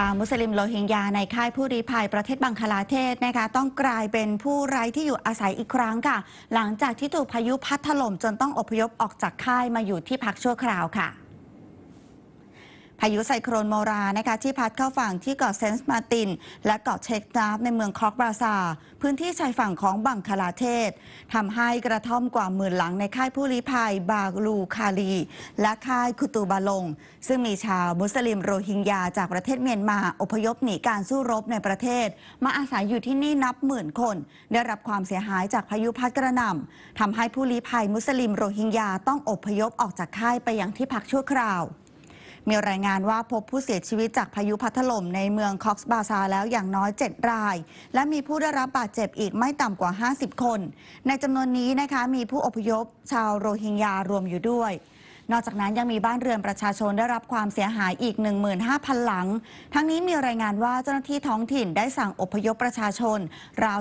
ชาวมุสลิมโลฮิงญาในค่ายผู้รีภัยประเทศบังคลาเทศนะคะ ต้องกลายเป็นผู้ไร้ที่อยู่อาศัยอีกครั้งค่ะ หลังจากที่ถูกพายุพัดถล่มจนต้องอพยพออกจากค่ายมาอยู่ที่พักชั่วคราวค่ะพายุไซโครนโมรานะคะที่พัดเข้าฝั่งที่เกาะเซนส์มาตินและเกาะเชกนาฟในเมืองคอกบราซาพื้นที่ชายฝั่งของบังคลาเทศทำให้กระท่อมกว่าหมื่นหลังในค่ายผู้ลี้ภัยบาลูคาลีและค่ายคุตูบาลง ซึ่งมีชาวมุสลิมโรฮิงญาจากประเทศเมียนมาอพยพหนีการสู้รบในประเทศ มาอาศัยอยู่ที่นี่นับหมื่นคน ได้รับความเสียหายจากพายุพัดกระหน่ำทำให้ผู้ลี้ภัยมุสลิมโรฮิงญาต้องอพยพออกจากค่ายไปยังที่พักชั่วคราวมีรายงานว่าพบผู้เสียชีวิตจากพายุพัดถล่มในเมืองคอกส์บาซาแล้วอย่างน้อย 7 ราย และมีผู้ได้รับบาดเจ็บอีกไม่ต่ำกว่า 50 คน ในจำนวนนี้นะคะมีผู้อพยพชาวโรฮิงญารวมอยู่ด้วยนอกจากนั้น ยังมีบ้านเรือนประชาชนได้รับความเสียหายอีก 15,000 หลัง ทั้งนี้มีรายงานว่าเจ้าหน้าที่ท้องถิ่นได้สั่งอพยพประชาชน ราว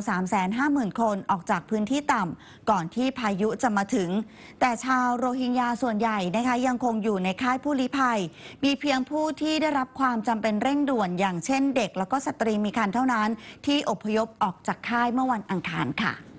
350,000 คนออกจากพื้นที่ต่ำก่อนที่พายุจะมาถึง แต่ชาวโรฮิงญาส่วนใหญ่นะคะยังคงอยู่ในค่ายผู้ลี้ภัย มีเพียงผู้ที่ได้รับความจำเป็นเร่งด่วนอย่างเช่นเด็กแล้วก็สตรีมีครรภ์เท่านั้น ที่อพยพออกจากค่ายเมื่อวันอังคารค่ะ